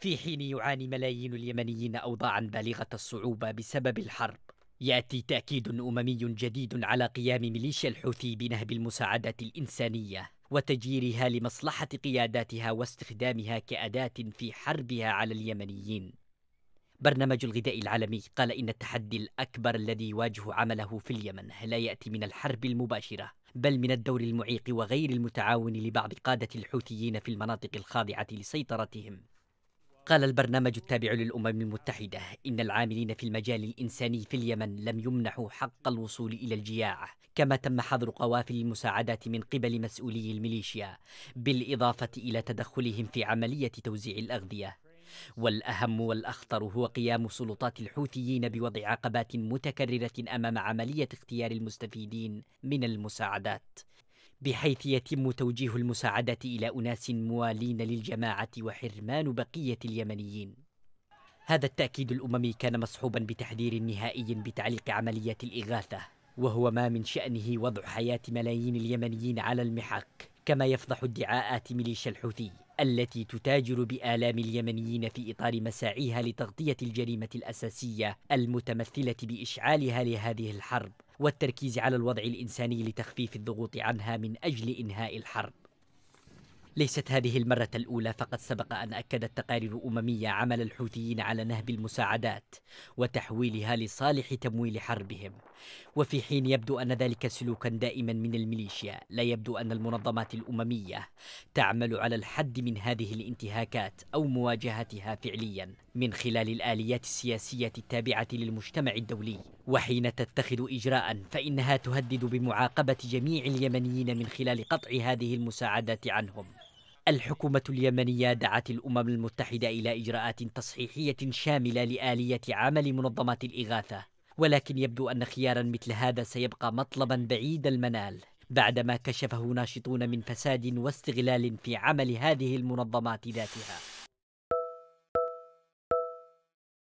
في حين يعاني ملايين اليمنيين أوضاعا بالغة الصعوبة بسبب الحرب يأتي تأكيد أممي جديد على قيام ميليشيا الحوثي بنهب المساعدات الإنسانية وتجييرها لمصلحة قياداتها واستخدامها كأداة في حربها على اليمنيين. برنامج الغذاء العالمي قال إن التحدي الأكبر الذي يواجه عمله في اليمن لا يأتي من الحرب المباشرة، بل من الدور المعيق وغير المتعاون لبعض قادة الحوثيين في المناطق الخاضعة لسيطرتهم، قال البرنامج التابع للأمم المتحدة إن العاملين في المجال الإنساني في اليمن لم يمنحوا حق الوصول إلى الجياع كما تم حظر قوافل المساعدات من قبل مسؤولي الميليشيا بالإضافة إلى تدخلهم في عملية توزيع الأغذية والأهم والأخطر هو قيام سلطات الحوثيين بوضع عقبات متكررة أمام عملية اختيار المستفيدين من المساعدات بحيث يتم توجيه المساعدة إلى أناس موالين للجماعة وحرمان بقية اليمنيين. هذا التأكيد الأممي كان مصحوبا بتحذير نهائي بتعليق عملية الإغاثة، وهو ما من شأنه وضع حياة ملايين اليمنيين على المحك، كما يفضح ادعاءات ميليشيا الحوثي التي تتاجر بآلام اليمنيين في إطار مساعيها لتغطية الجريمة الأساسية المتمثلة بإشعالها لهذه الحرب والتركيز على الوضع الانساني لتخفيف الضغوط عنها من اجل انهاء الحرب ليست هذه المرة الأولى فقد سبق أن أكدت تقارير أممية عمل الحوثيين على نهب المساعدات وتحويلها لصالح تمويل حربهم وفي حين يبدو أن ذلك سلوكا دائما من الميليشيا لا يبدو أن المنظمات الأممية تعمل على الحد من هذه الانتهاكات أو مواجهتها فعليا من خلال الآليات السياسية التابعة للمجتمع الدولي وحين تتخذ إجراء فإنها تهدد بمعاقبة جميع اليمنيين من خلال قطع هذه المساعدات عنهم الحكومة اليمنية دعت الأمم المتحدة إلى إجراءات تصحيحية شاملة لآلية عمل منظمات الإغاثة ولكن يبدو أن خيارا مثل هذا سيبقى مطلبا بعيد المنال بعدما كشفه ناشطون من فساد واستغلال في عمل هذه المنظمات ذاتها